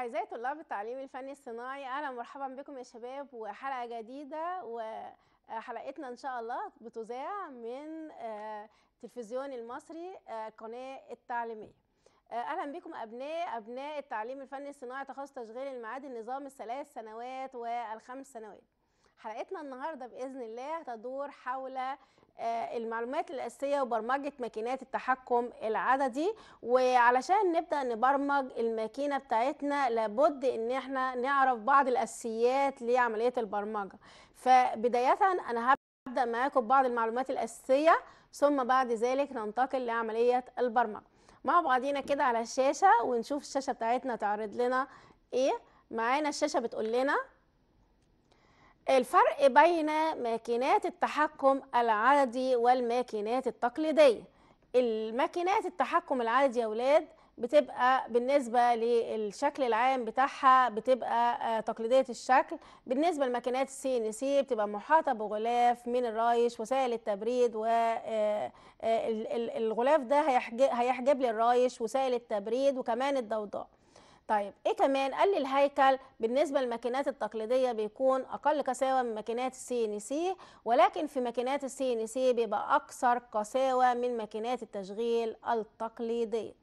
أعزائي طلاب التعليم الفني الصناعي أهلا مرحبا بكم يا شباب وحلقة جديدة وحلقتنا إن شاء الله بتذاع من آه، تلفزيون المصري آه، قناة التعليمية آه، اهلا بكم ابناء ابناء التعليم الفني الصناعي تخصص تشغيل المعاد النظام الثلاث سنوات والخمس سنوات حلقتنا النهارده باذن الله هتدور حول آه، المعلومات الاساسيه وبرمجه ماكينات التحكم العددي وعلشان نبدا نبرمج الماكينه بتاعتنا لابد ان احنا نعرف بعض الاساسيات لعمليه البرمجه فبدايه انا هبدا معاكم بعض المعلومات الاساسيه ثم بعد ذلك ننتقل لعمليه البرمجه مع بعضينا كده على الشاشه ونشوف الشاشه بتاعتنا تعرض لنا ايه معانا الشاشه بتقول لنا الفرق بين ماكينات التحكم العادي والماكينات التقليدية الماكينات التحكم العادي يا ولاد بتبقى بالنسبة للشكل العام بتاعها بتبقى آه، تقليدية الشكل بالنسبة لماكينات السي ان سي بتبقى محاطة بغلاف من الرايش وسائل التبريد والغلاف آه، آه، ده هيحجب لي الرايش وسائل التبريد وكمان الضوضاء طيب ايه كمان قال لي الهيكل بالنسبه للماكينات التقليديه بيكون اقل قساوه من ماكينات السي ان سي ولكن في ماكينات السي ان سي بيبقى اكثر قساوه من ماكينات التشغيل التقليديه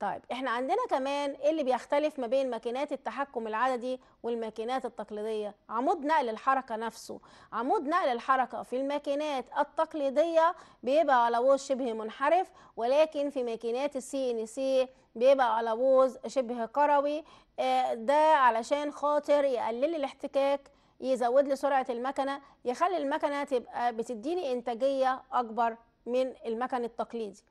طيب احنا عندنا كمان ايه اللي بيختلف ما بين ماكينات التحكم العددي والماكينات التقليديه عمود نقل الحركه نفسه عمود نقل الحركه في الماكينات التقليديه بيبقى على ووز شبه منحرف ولكن في ماكينات السي ان سي بيبقى على ووز شبه كروي آه، ده علشان خاطر يقلل الاحتكاك يزود لي سرعه المكنه يخلي المكنه تبقى بتديني انتاجيه اكبر من المكن التقليدي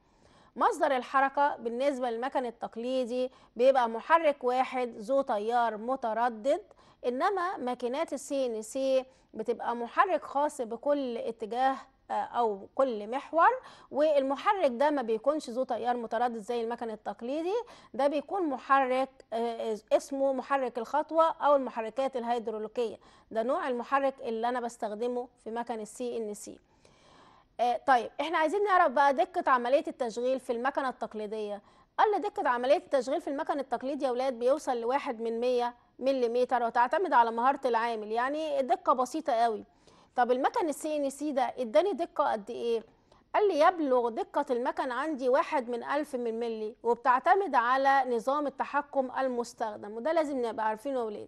مصدر الحركة بالنسبة للمكن التقليدي بيبقى محرك واحد ذو تيار متردد إنما ماكينات السي ان سي بتبقى محرك خاص بكل اتجاه آه، او كل محور والمحرك ده ما بيكونش ذو تيار متردد زي المكن التقليدي ده بيكون محرك آه، اسمه محرك الخطوه او المحركات الهيدروليكيه ده نوع المحرك اللي انا بستخدمه في مكن السي ان سي آه، طيب احنا عايزين نعرف بقى دقه عمليه التشغيل في المكنه التقليديه قال دقه عمليه التشغيل في المكن التقليدي يا اولاد بيوصل لواحد من 100 ملم وتعتمد على مهاره العامل يعني دقه بسيطه قوي طب المكن السي ان سي ده اداني دقه قد ايه قال لي يبلغ دقه المكن عندي واحد من 1000 من ملي وبتعتمد على نظام التحكم المستخدم وده لازم نبقى عارفينه يا اولاد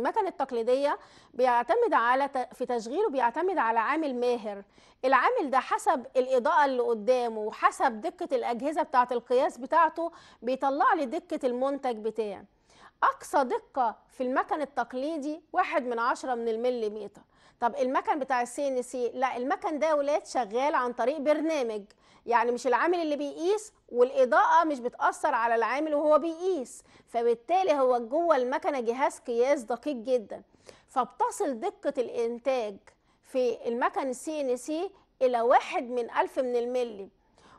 المكن التقليدية بيعتمد على في تشغيله بيعتمد على عامل ماهر العامل ده حسب الإضاءة اللي قدامه وحسب دقة الأجهزة بتاعة القياس بتاعته بيطلع لي دقة المنتج بتاعه أقصى دقة في المكن التقليدي واحد من عشرة من المليمتر طب المكن بتاع السي ان سي لا المكن ده ولاد شغال عن طريق برنامج يعني مش العامل اللي بيقيس والاضاءه مش بتاثر على العامل وهو بيقيس فبالتالي هو جوه المكنه جهاز قياس دقيق جدا فبتصل دقه الانتاج في المكن سي ان سي الى واحد من ألف من الملي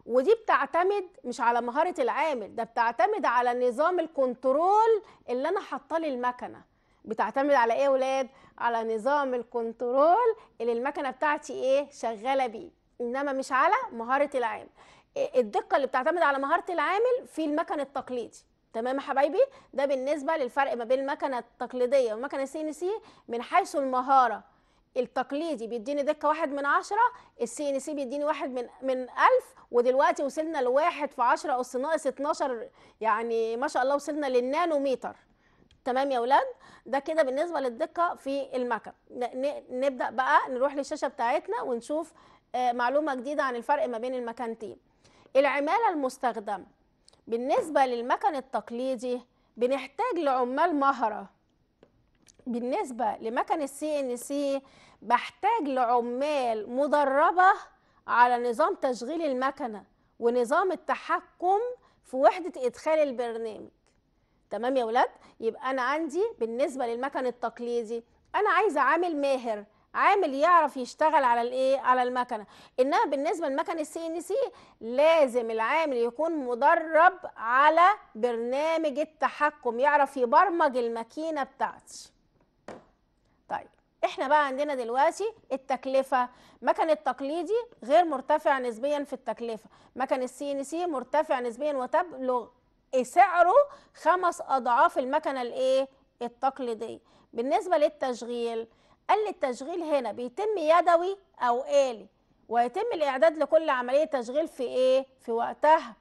ودي بتعتمد مش على مهاره العامل ده بتعتمد على نظام الكنترول اللي انا حاطاه للمكنه بتعتمد على ايه يا ولاد على نظام الكنترول اللي المكنه بتاعتي ايه شغاله بيه انما مش على مهاره العامل الدقه اللي بتعتمد على مهاره العامل في المكن التقليدي تمام يا حبايبي ده بالنسبه للفرق ما بين المكنه التقليديه والمكنه السي ان سي من حيث المهاره التقليدي بيديني دقه واحد من عشرة السي ان سي بيديني واحد من من ألف ودلوقتي وصلنا لواحد في عشرة أس ناقص 12 يعني ما شاء الله وصلنا للنانوميتر تمام يا ولاد ده كده بالنسبه للدقه في المكن نبدا بقى نروح للشاشه بتاعتنا ونشوف آه، معلومة جديدة عن الفرق ما بين المكانتين العمالة المستخدمة بالنسبة للمكن التقليدي بنحتاج لعمال مهرة بالنسبة لمكن السي ان سي بحتاج لعمال مدربة على نظام تشغيل المكنة ونظام التحكم في وحدة إدخال البرنامج تمام يا ولاد يبقى أنا عندي بالنسبة للمكن التقليدي أنا عايزة عامل ماهر عامل يعرف يشتغل على الايه على المكنه انما بالنسبه لمكن السي ان سي لازم العامل يكون مدرب على برنامج التحكم يعرف يبرمج الماكينه بتاعتي طيب احنا بقى عندنا دلوقتي التكلفه مكن التقليدي غير مرتفع نسبيا في التكلفه مكن السي ان سي مرتفع نسبيا وتبلغ سعره خمس اضعاف المكنه الايه التقليديه بالنسبه للتشغيل قال لي التشغيل هنا بيتم يدوي او آلي ويتم الاعداد لكل عمليه تشغيل في ايه في وقتها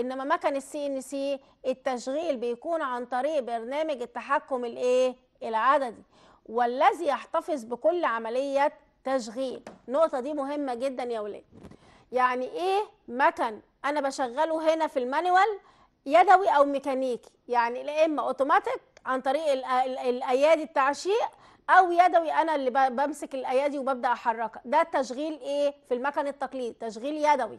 انما مكن السي ان سي التشغيل بيكون عن طريق برنامج التحكم الايه العددي والذي يحتفظ بكل عمليه تشغيل النقطه دي مهمه جدا يا ولاد يعني ايه مكن انا بشغله هنا في المانيوال يدوي او ميكانيكي يعني لا اما اوتوماتيك عن طريق الايادي التعشيق او يدوي انا اللي بمسك الايادي وببدا احركها ده تشغيل ايه في المكن التقليدي تشغيل يدوي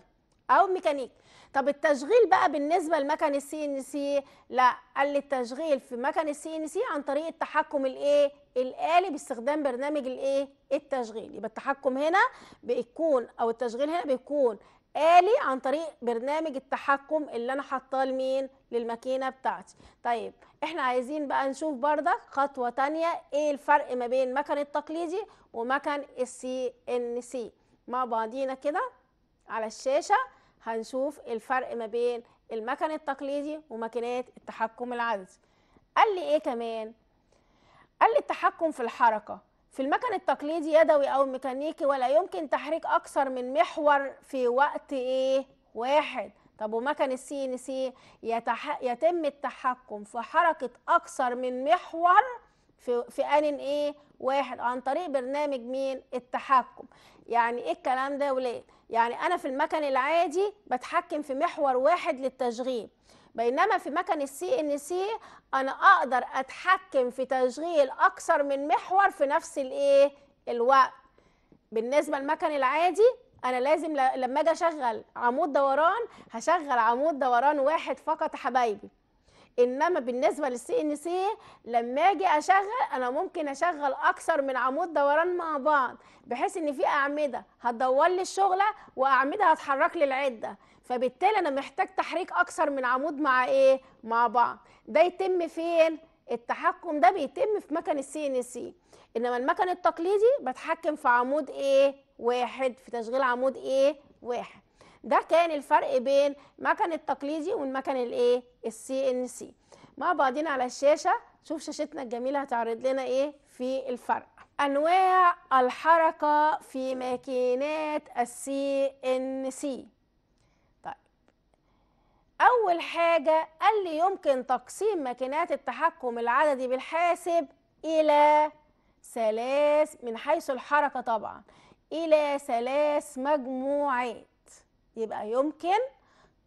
او ميكانيكي طب التشغيل بقى بالنسبه لمكن السي ان سي لا قال لي التشغيل في مكن السي ان سي عن طريق التحكم الايه الالي باستخدام برنامج الايه التشغيل يبقى التحكم هنا بيكون او التشغيل هنا بيكون آلي عن طريق برنامج التحكم اللي أنا حاطاه لمين؟ للماكينة بتاعتي. طيب إحنا عايزين بقى نشوف بردك خطوة تانية إيه الفرق ما بين مكن التقليدي ومكن السي إن سي مع بعضينا كده على الشاشة هنشوف الفرق ما بين المكن التقليدي وماكينات التحكم العدسي. قال لي إيه كمان؟ قال لي التحكم في الحركة في المكن التقليدي يدوي او ميكانيكي ولا يمكن تحريك اكثر من محور في وقت ايه واحد طب ومكن السي ان سي يتم التحكم في حركه اكثر من محور في في ان ايه واحد عن طريق برنامج مين التحكم يعني ايه الكلام ده وليه يعني انا في المكن العادي بتحكم في محور واحد للتشغيل بينما في مكن السي ان سي انا اقدر اتحكم في تشغيل اكثر من محور في نفس الايه الوقت بالنسبه للمكن العادي انا لازم لما اجي اشغل عمود دوران هشغل عمود دوران واحد فقط حبايبي انما بالنسبه للسي ان سي لما اجي اشغل انا ممكن اشغل اكثر من عمود دوران مع بعض بحيث ان في اعمده هتدور لي الشغله واعمده هتحرك لي العده فبالتالي انا محتاج تحريك اكثر من عمود مع ايه مع بعض ده يتم فين التحكم ده بيتم في مكن السي ان سي انما المكن التقليدي بتحكم في عمود ايه واحد في تشغيل عمود ايه واحد ده كان الفرق بين مكن التقليدي والمكن الايه السي ان سي مع بعضين على الشاشه شوف شاشتنا الجميله هتعرض لنا ايه في الفرق انواع الحركه في ماكينات السي ان سي أول حاجة قال لي يمكن تقسيم ماكينات التحكم العددي بالحاسب إلى ثلاث من حيث الحركة طبعا إلى ثلاث مجموعات يبقى يمكن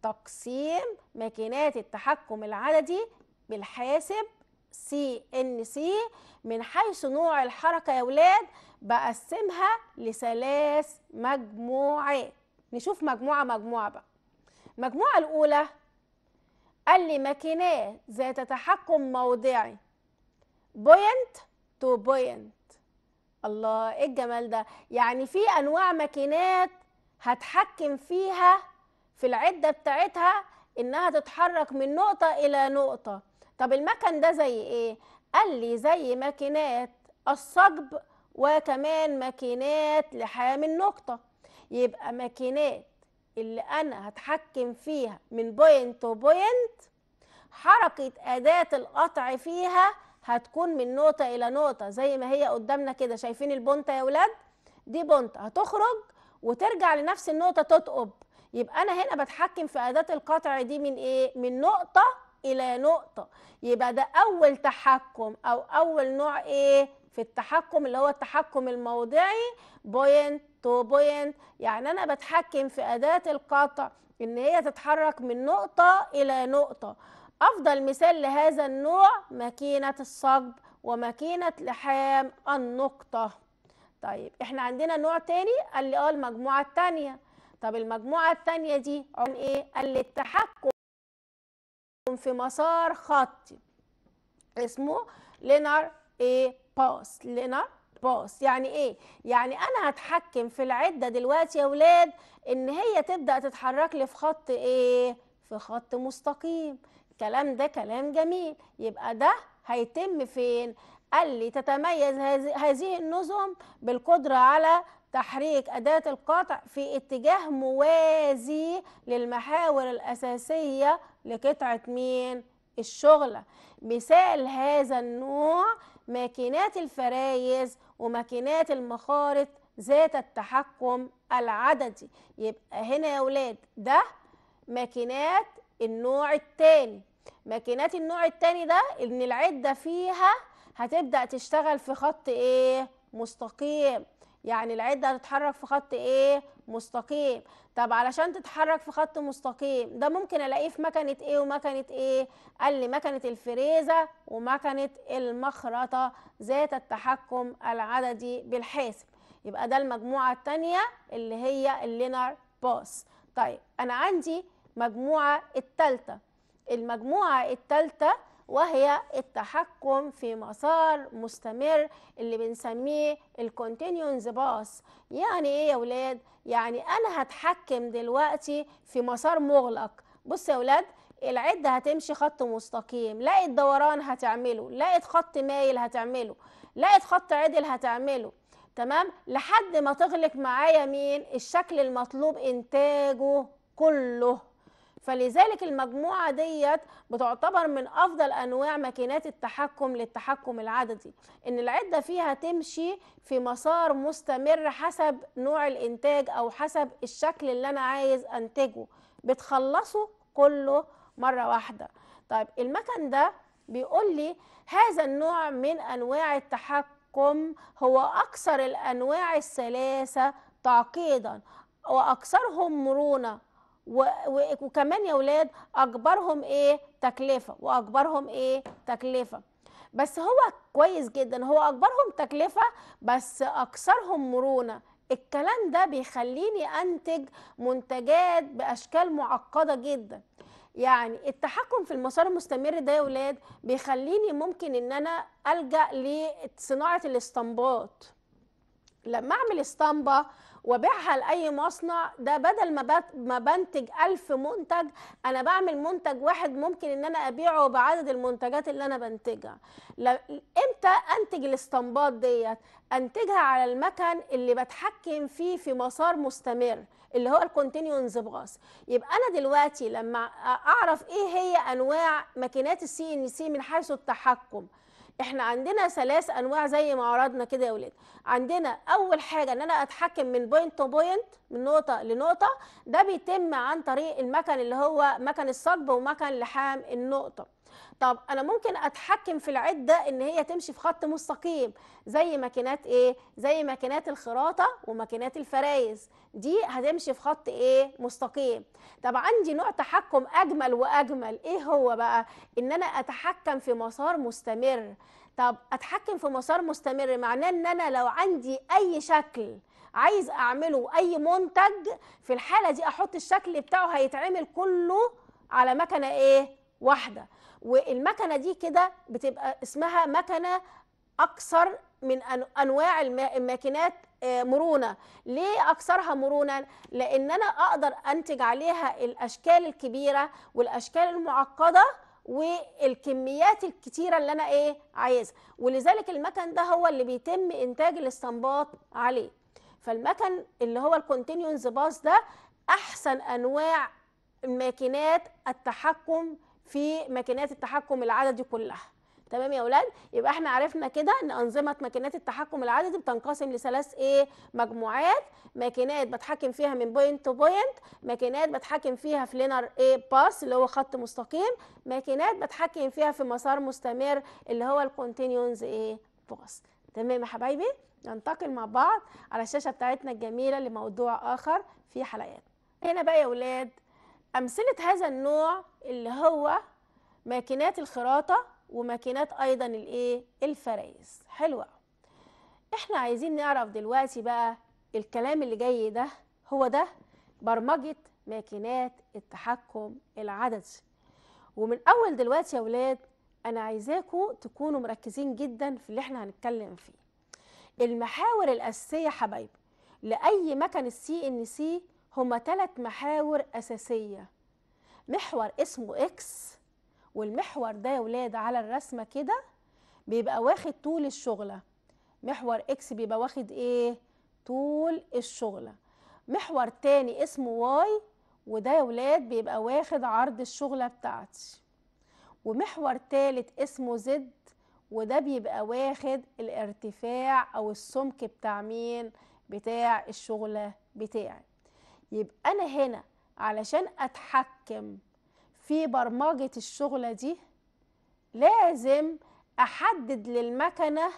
تقسيم ماكينات التحكم العددي بالحاسب سي ان سي من حيث نوع الحركة يا ولاد بقسمها لثلاث مجموعات نشوف مجموعة مجموعة بقى المجموعة الأولى قال لي ماكيناه ذات تحكم موضعي بوينت تو بوينت الله ايه الجمال ده يعني في انواع ماكينات هتحكم فيها في العده بتاعتها انها تتحرك من نقطه الى نقطه طب المكن ده زي ايه قال لي زي ماكينات الصجب وكمان ماكينات لحام النقطه يبقى ماكينات اللي انا هتحكم فيها من بوينت تو بوينت حركة أداة القطع فيها هتكون من نقطة إلى نقطة زي ما هي قدامنا كده شايفين البونتة يا ولاد دي بونتة هتخرج وترجع لنفس النقطة تتقب يبقى أنا هنا بتحكم في أداة القطع دي من إيه؟ من نقطة إلى نقطة يبقى ده أول تحكم أو أول نوع إيه في التحكم اللي هو التحكم الموضعي بوينت تو بوينت يعني انا بتحكم في اداه القطع ان هي تتحرك من نقطه الى نقطه افضل مثال لهذا النوع ماكينه الصقب وماكينه لحام النقطه طيب احنا عندنا نوع تاني قال لي اه المجموعه الثانيه طب المجموعه الثانيه دي عن ايه قال لي التحكم في مسار خطي اسمه لينر ايه باس لينر باص يعني ايه يعني انا هتحكم في العده دلوقتي يا اولاد ان هي تبدا تتحرك لي في خط ايه في خط مستقيم الكلام ده كلام جميل يبقى ده هيتم فين قال لي تتميز هذه النظم بالقدره على تحريك أداة القطع في اتجاه موازي للمحاور الأساسية لقطعة مين؟ الشغلة مثال هذا النوع ماكينات الفرايز وماكينات المخارط ذات التحكم العددي يبقى هنا يا ولاد ده ماكينات النوع الثاني ماكينات النوع الثاني ده ان العده فيها هتبدا تشتغل في خط ايه مستقيم يعني العده هتتحرك في خط ايه مستقيم طب علشان تتحرك في خط مستقيم ده ممكن الاقيه في مكنه ايه ومكنه ايه قال لي مكنه الفريزه ومكنه المخرطه ذات التحكم العددي بالحاسب يبقى ده المجموعه الثانيه اللي هي اللينر باس طيب انا عندي مجموعه الثالثه المجموعه الثالثه وهي التحكم في مسار مستمر اللي بنسميه الكونتينيونز باس يعني ايه يا ولاد يعني انا هتحكم دلوقتي في مسار مغلق بص يا ولاد العده هتمشي خط مستقيم لقيت دوران هتعمله لقيت خط مايل هتعمله لقيت خط عدل هتعمله تمام لحد ما تغلق معايا مين الشكل المطلوب انتاجه كله فلذلك المجموعة ديت بتعتبر من أفضل أنواع ماكينات التحكم للتحكم العددي إن العدة فيها تمشي في مسار مستمر حسب نوع الإنتاج أو حسب الشكل اللي أنا عايز أنتجه بتخلصه كله مرة واحدة طيب المكن ده بيقول لي هذا النوع من أنواع التحكم هو أكثر الأنواع الثلاثة تعقيدا وأكثرهم مرونة وكمان يا ولاد اكبرهم ايه تكلفه واكبرهم ايه تكلفه بس هو كويس جدا هو اكبرهم تكلفه بس اكثرهم مرونه الكلام ده بيخليني انتج منتجات باشكال معقده جدا يعني التحكم في المسار المستمر ده يا ولاد بيخليني ممكن ان انا الجا لصناعه الاسطمبات لما اعمل اسطمبه وبيعها لاي مصنع ده بدل ما ما بنتج 1000 منتج انا بعمل منتج واحد ممكن ان انا ابيعه بعدد المنتجات اللي انا بنتجها امتى انتج الاستنباط ديت انتجها على المكن اللي بتحكم فيه في مسار مستمر اللي هو الكونتينيونز باص يبقى انا دلوقتي لما اعرف ايه هي انواع ماكينات السي ان سي من حيث التحكم احنا عندنا ثلاث انواع زي ما عرضنا كده يا ولاد عندنا اول حاجه ان انا اتحكم من بوينت تو بوينت من نقطه لنقطه ده بيتم عن طريق المكن اللي هو مكن الصلب ومكن لحام النقطه طب انا ممكن اتحكم في العده ان هي تمشي في خط مستقيم زي ماكينات ايه زي ماكينات الخراطه وماكينات الفرايز دي هتمشي في خط ايه مستقيم طب عندي نوع تحكم اجمل واجمل ايه هو بقى ان انا اتحكم في مسار مستمر طب اتحكم في مسار مستمر معناه ان انا لو عندي اي شكل عايز اعمله اي منتج في الحاله دي احط الشكل بتاعه هيتعمل كله على مكنه ايه واحده والمكنه دي كده بتبقى اسمها مكنه اكثر من انواع الماكينات آه، مرونه ليه اكثرها مرونه لان انا اقدر انتج عليها الاشكال الكبيره والاشكال المعقده والكميات الكتيره اللي انا ايه عايزها ولذلك المكن ده هو اللي بيتم انتاج الاستنباط عليه فالمكن اللي هو الكونتينيونز باص ده احسن انواع ماكينات التحكم في ماكينات التحكم العددي كلها تمام يا اولاد يبقى احنا عرفنا كده ان انظمه ماكينات التحكم العددي بتنقسم لثلاث ايه مجموعات ماكينات بتحكم فيها من بوينت تو بوينت ماكينات بتحكم فيها في لينر ايه باس اللي هو خط مستقيم ماكينات بتحكم فيها في مسار مستمر اللي هو الكونتينيونز ايه باس تمام يا حبايبي ننتقل مع بعض على الشاشه بتاعتنا الجميله لموضوع اخر في حلقات هنا بقى يا اولاد أمثلة هذا النوع اللي هو ماكينات الخراطة وماكينات أيضا الإيه الفرايز حلوة إحنا عايزين نعرف دلوقتي بقى الكلام اللي جاي ده هو ده برمجة ماكينات التحكم العددي ومن أول دلوقتي يا ولاد أنا عايزاكم تكونوا مركزين جدا في اللي إحنا هنتكلم فيه المحاور الأساسية حبايبي لأي مكان السي إن سي هما ثلاث محاور أساسية محور اسمه إكس والمحور ده يا ولاد على الرسمة كده بيبقى واخد طول الشغلة محور إكس بيبقى واخد إيه؟ طول الشغلة محور تاني اسمه واي وده يا ولاد بيبقى واخد عرض الشغلة بتاعتي ومحور تالت اسمه زد وده بيبقى واخد الارتفاع أو السمك بتاع مين؟ بتاع الشغلة بتاعي يبقى انا هنا علشان اتحكم في برمجة الشغلة دي لازم احدد للمكنة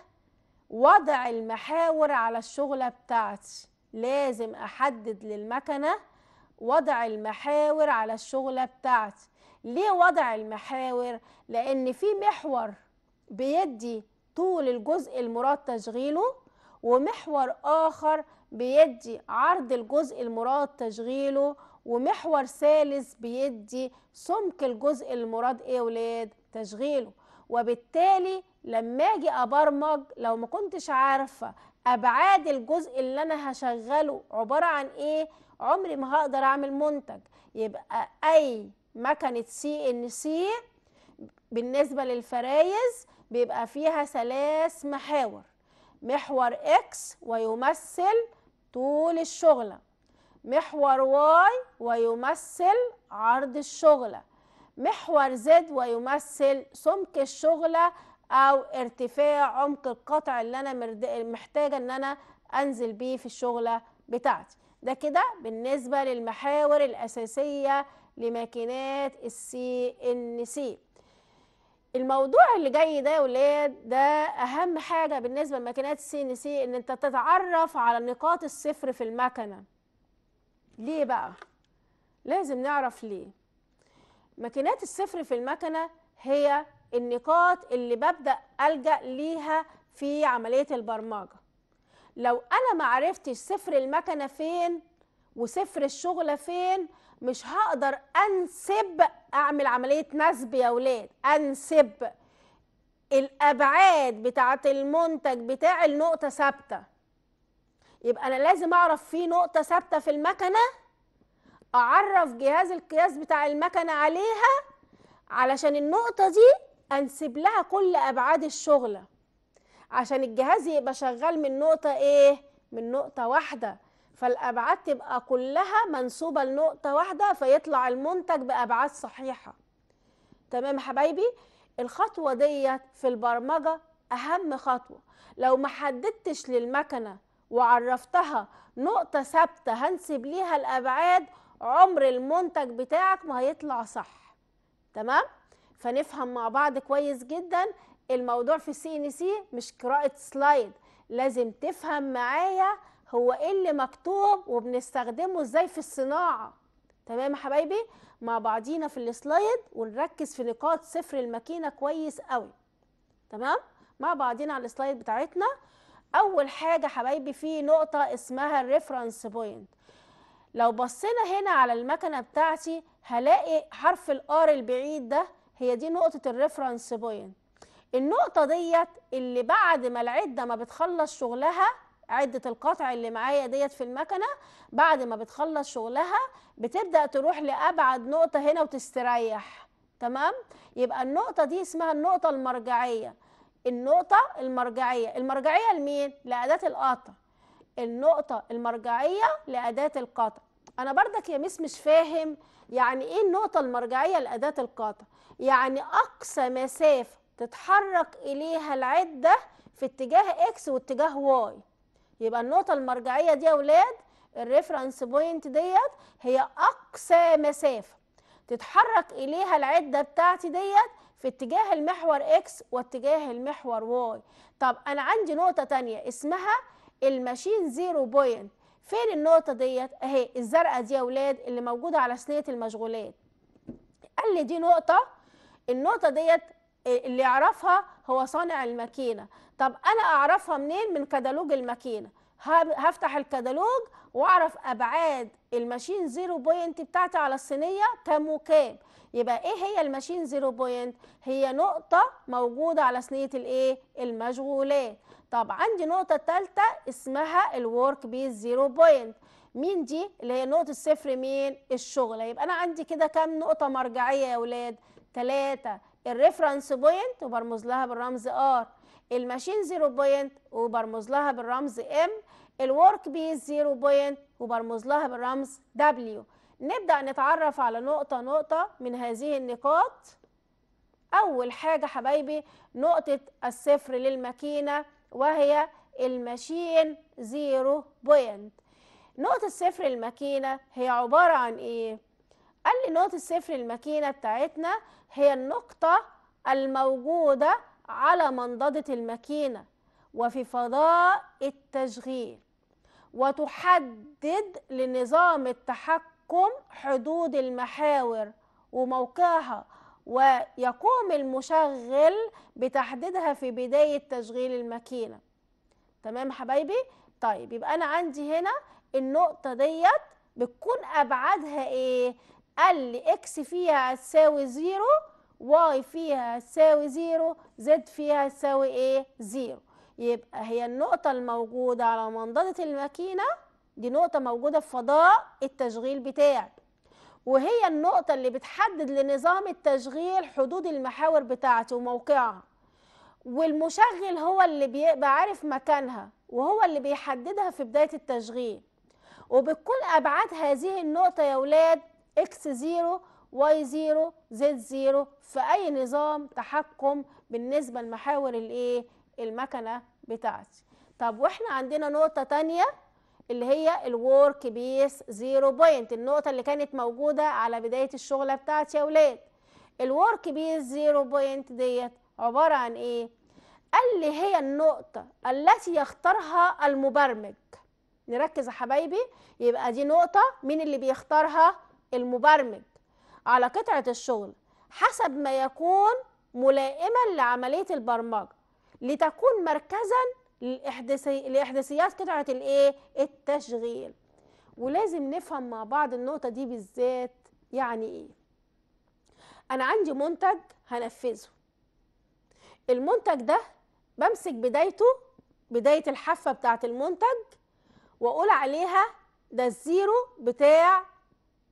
وضع المحاور على الشغلة بتاعتي لازم احدد للمكنة وضع المحاور على الشغلة بتاعتي ليه وضع المحاور؟ لأن في محور بيدي طول الجزء المراد تشغيله ومحور آخر بيدي عرض الجزء المراد تشغيله ومحور ثالث بيدي سمك الجزء المراد ايه ولاد تشغيله وبالتالي لما اجي ابرمج لو ما كنتش عارفه ابعاد الجزء اللي انا هشغله عباره عن ايه عمري ما هقدر اعمل منتج يبقى اي مكنه سي ان سي بالنسبه للفرايز بيبقى فيها ثلاث محاور محور اكس ويمثل طول الشغلة محور واي ويمثل عرض الشغلة محور زد ويمثل سمك الشغلة أو ارتفاع عمق القطع اللي أنا محتاجة إن أنا أنزل بيه في الشغلة بتاعتي ده كده بالنسبة للمحاور الأساسية لماكينات السي إن سي الموضوع اللي جاي ده يا ولاد ده اهم حاجه بالنسبه لماكينات السي ان سي ان انت تتعرف على نقاط الصفر في المكنه ليه بقى لازم نعرف ليه ماكينات الصفر في المكنه هي النقاط اللي ببدا الجا ليها في عمليه البرمجه لو انا ما عرفتش صفر المكنه فين وصفر الشغله فين مش هقدر انسب اعمل عمليه نسب يا اولاد انسب الابعاد بتاعه المنتج بتاع النقطه ثابته يبقى انا لازم اعرف في نقطه ثابته في المكنه اعرف جهاز القياس بتاع المكنه عليها علشان النقطه دي انسب لها كل ابعاد الشغله عشان الجهاز يبقى شغال من نقطه ايه من نقطه واحده فالأبعاد تبقى كلها منسوبة لنقطة واحدة فيطلع المنتج بأبعاد صحيحة تمام حبايبي الخطوة ديت في البرمجة أهم خطوة لو ما حددتش للمكنة وعرفتها نقطة ثابتة هنسب ليها الأبعاد عمر المنتج بتاعك ما هيطلع صح تمام فنفهم مع بعض كويس جدا الموضوع في سي ان سي مش قراءة سلايد لازم تفهم معايا هو ايه اللي مكتوب وبنستخدمه ازاي في الصناعه تمام يا حبايبي مع بعضينا في السلايد ونركز في نقاط صفر الماكينه كويس قوي تمام مع بعضينا على السلايد بتاعتنا اول حاجه حبايبي في نقطه اسمها الريفرنس بوينت لو بصينا هنا على المكنه بتاعتي هلاقي حرف الار البعيد ده هي دي نقطه الريفرنس بوينت النقطه ديت اللي بعد ما العده ما بتخلص شغلها عده القطع اللي معايا ديت في المكنه بعد ما بتخلص شغلها بتبدا تروح لابعد نقطه هنا وتستريح تمام يبقى النقطه دي اسمها النقطه المرجعيه النقطه المرجعيه المرجعيه لمين لاداه القطع النقطه المرجعيه لاداه القطع انا بردك يا مس مش فاهم يعني ايه النقطه المرجعيه لاداه القطع يعني اقصى مسافه تتحرك اليها العده في اتجاه اكس واتجاه واي يبقى النقطه المرجعيه دي يا اولاد الريفرنس بوينت ديت هي اقصى مسافه تتحرك اليها العده بتاعتي ديت في اتجاه المحور اكس واتجاه المحور واي طب انا عندي نقطه تانية اسمها الماشين زيرو بوينت فين النقطه ديت اهي الزرقاء دي يا اولاد اللي موجوده على سنيه المشغولات قال لي دي نقطه النقطه ديت آه، اللي يعرفها هو صانع الماكينه طب انا اعرفها منين من كتالوج الماكينه هفتح الكتالوج واعرف ابعاد الماشين زيرو بوينت بتاعتي على الصينيه وكام يبقى ايه هي الماشين زيرو بوينت هي نقطه موجوده على صينيه الايه المشغولات طب عندي نقطه ثالثه اسمها الورك بيس زيرو بوينت مين دي اللي هي نقطه صفر مين الشغله يبقى انا عندي كده كام نقطه مرجعيه يا اولاد ثلاثه الريفرنس بوينت وبرمز لها بالرمز ار الماشين 0 بوينت وبرمز لها بالرمز M الورك بيس 0 بوينت وبرمز لها بالرمز W نبدأ نتعرف على نقطة نقطة من هذه النقاط أول حاجة حبايبي نقطة الصفر للماكينة وهي الماشين 0 بوينت نقطة صفر الماكينة هي عبارة عن إيه؟ قال لي نقطة صفر الماكينة بتاعتنا هي النقطة الموجودة على منضدة الماكينة وفي فضاء التشغيل وتحدد لنظام التحكم حدود المحاور وموقعها ويقوم المشغل بتحديدها في بداية تشغيل الماكينة تمام حبايبي طيب يبقى أنا عندي هنا النقطة ديت بتكون أبعادها إيه قال لي إكس فيها هتساوي زيرو واي فيها تساوي زيرو زد فيها تساوي ايه زيرو يبقى هي النقطة الموجودة على منضدة الماكينة دي نقطة موجودة في فضاء التشغيل بتاعي وهي النقطة اللي بتحدد لنظام التشغيل حدود المحاور بتاعته وموقعها والمشغل هو اللي بيبقى عارف مكانها وهو اللي بيحددها في بداية التشغيل وبتكون أبعاد هذه النقطة يا ولاد اكس زيرو واي زيرو زد زيرو في اي نظام تحكم بالنسبه لمحاور الايه المكنه بتاعتي طب واحنا عندنا نقطه تانية اللي هي الورك بيس زيرو بوينت النقطه اللي كانت موجوده على بدايه الشغله بتاعتي يا اولاد الورك بيس زيرو بوينت ديت عباره عن ايه قال لي هي النقطه التي يختارها المبرمج نركز يا حبايبي يبقى دي نقطه مين اللي بيختارها المبرمج على قطعة الشغل حسب ما يكون ملائما لعملية البرمجة لتكون مركزا لإحداثيات قطعة الإيه؟ التشغيل ولازم نفهم مع بعض النقطة دي بالذات يعني إيه أنا عندي منتج هنفذه المنتج ده بمسك بدايته بداية الحافة بتاعة المنتج وأقول عليها ده الزيرو بتاع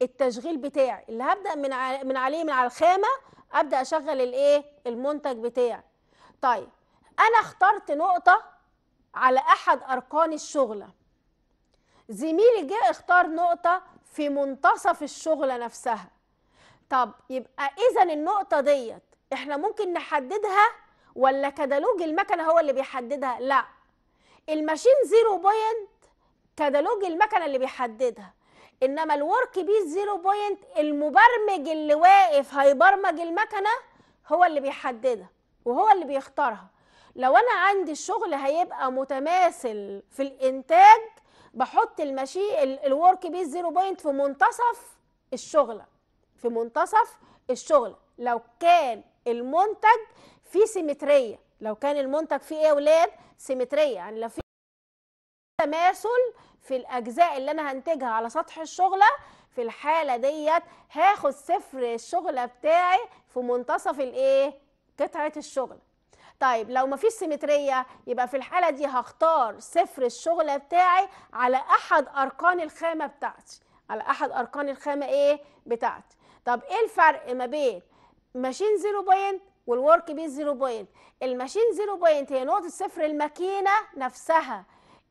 التشغيل بتاعي اللي هبدا من من عليه من على الخامه ابدا اشغل الايه المنتج بتاعي طيب انا اخترت نقطه على احد اركان الشغله زميلي جه اختار نقطه في منتصف الشغله نفسها طب يبقى اذا النقطه ديت احنا ممكن نحددها ولا كتالوج المكنه هو اللي بيحددها لا الماشين زيرو بوينت كتالوج المكنه اللي بيحددها انما الورك بيس زيرو بوينت المبرمج اللي واقف هيبرمج المكنه هو اللي بيحددها وهو اللي بيختارها لو انا عندي الشغل هيبقى متماثل في الانتاج بحط المشي الورك بيس زيرو بوينت في منتصف الشغله في منتصف الشغله لو كان المنتج فيه سيمتريه لو كان المنتج فيه ايه يا ولاد سيمتريه يعني لو في تماثل في الاجزاء اللي انا هنتجها على سطح الشغله في الحاله ديت هاخد صفر الشغله بتاعي في منتصف الايه قطعه الشغله طيب لو مفيش سيمتريه يبقى في الحاله دي هختار صفر الشغله بتاعي على احد اركان الخامه بتاعتي على احد اركان الخامه ايه بتاعتي طب ايه الفرق ما بين ماشين زيرو بوينت والورك بيس زيرو بوينت الماشين زيرو بوينت هي نقطه صفر الماكينه نفسها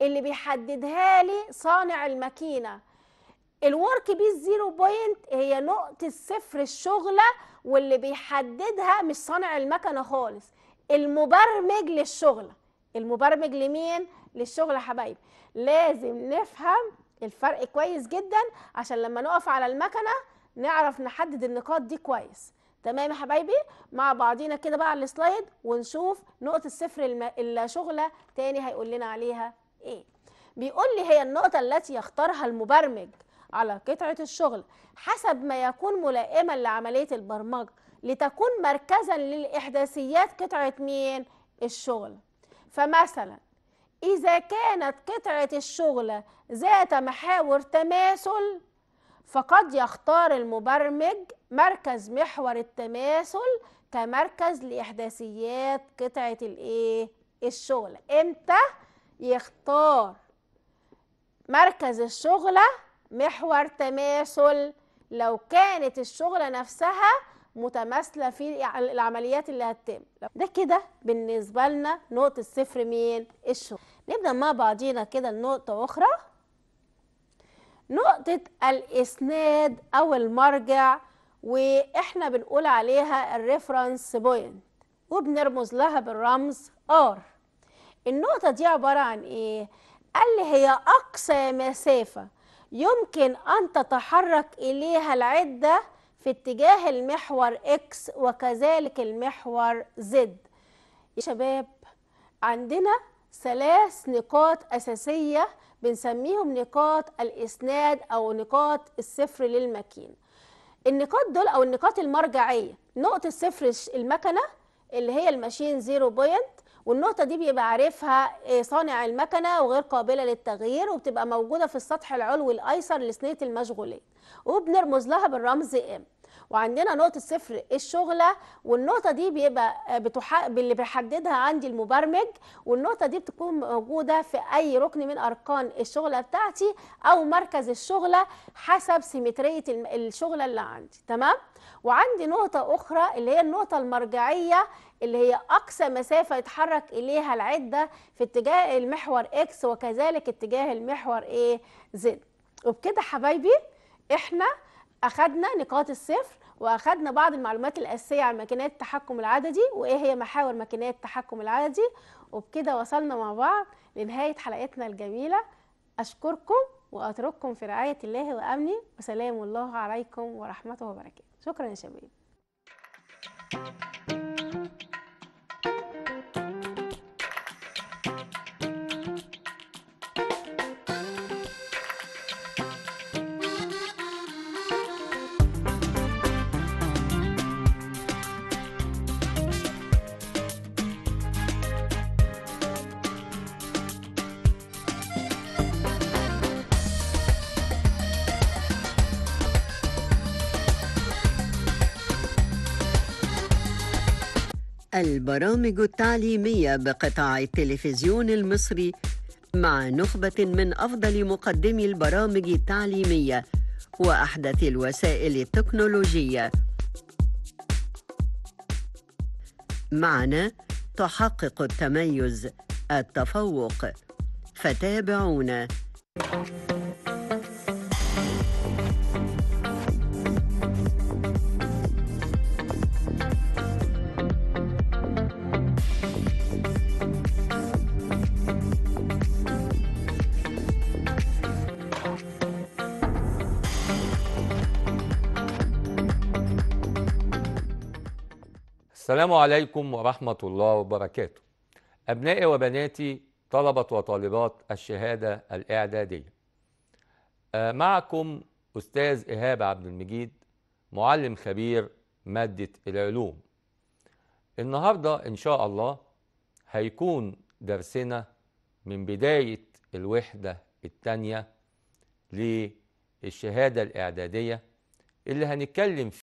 اللي بيحددها لي صانع الماكينه الورك بيس زيرو بوينت هي نقطه صفر الشغله واللي بيحددها مش صانع المكنه خالص المبرمج للشغله المبرمج لمين للشغله حبايبي لازم نفهم الفرق كويس جدا عشان لما نقف على المكنه نعرف نحدد النقاط دي كويس تمام يا حبايبي مع بعضينا كده بقى على السلايد ونشوف نقطه صفر الشغله تاني هيقول لنا عليها ايه بيقول لي هي النقطة التي يختارها المبرمج على قطعة الشغل حسب ما يكون ملائما لعملية البرمجة لتكون مركزا للإحداثيات قطعة مين؟ الشغل فمثلا إذا كانت قطعة الشغل ذات محاور تماثل فقد يختار المبرمج مركز محور التماثل كمركز لإحداثيات قطعة الإيه؟ الشغل إمتى؟ يختار مركز الشغلة محور تماثل لو كانت الشغلة نفسها متماثلة في العمليات اللي هتتم ده كده بالنسبة لنا نقطة صفر مين الشغل نبدأ مع بعضينا كده النقطة أخرى نقطة الإسناد أو المرجع واحنا بنقول عليها الريفرنس بوينت وبنرمز لها بالرمز R النقطة دي عبارة عن إيه؟ قال لي هي أقصى مسافة يمكن أن تتحرك إليها العدة في اتجاه المحور إكس وكذلك المحور زد. يا شباب عندنا ثلاث نقاط أساسية بنسميهم نقاط الإسناد أو نقاط الصفر للمكين. النقاط دول أو النقاط المرجعية نقطة صفر المكنة اللي هي الماشين زيرو بوينت والنقطة دي بيبقى عارفها آه، صانع المكنة وغير قابلة للتغيير وبتبقى موجودة في السطح العلوي الأيسر لسنية المشغولين وبنرمز لها بالرمز إم وعندنا نقطة صفر الشغلة والنقطة دي بيبقى آه، باللي اللي بيحددها عندي المبرمج والنقطة دي بتكون موجودة في أي ركن من أركان الشغلة بتاعتي أو مركز الشغلة حسب سيمترية الشغلة اللي عندي تمام؟ وعندي نقطة أخرى اللي هي النقطة المرجعية اللي هي أقصى مسافة يتحرك إليها العدة في اتجاه المحور اكس وكذلك اتجاه المحور ايه زد وبكده حبايبي احنا اخذنا نقاط الصفر واخدنا بعض المعلومات الاساسيه عن ماكينات التحكم العددي وايه هي محاور ماكينات التحكم العددي وبكده وصلنا مع بعض لنهايه حلقتنا الجميله اشكركم واترككم في رعايه الله وامني وسلام الله عليكم ورحمته وبركاته شكرا يا شباب البرامج التعليمية بقطاع التلفزيون المصري مع نخبة من أفضل مقدمي البرامج التعليمية وأحدث الوسائل التكنولوجية معنا تحقق التميز التفوق فتابعونا السلام عليكم ورحمة الله وبركاته أبنائي وبناتي طلبة وطالبات الشهادة الإعدادية آه، معكم أستاذ إيهاب عبد المجيد معلم خبير مادة العلوم النهاردة إن شاء الله هيكون درسنا من بداية الوحدة الثانية للشهادة الإعدادية اللي هنتكلم فيه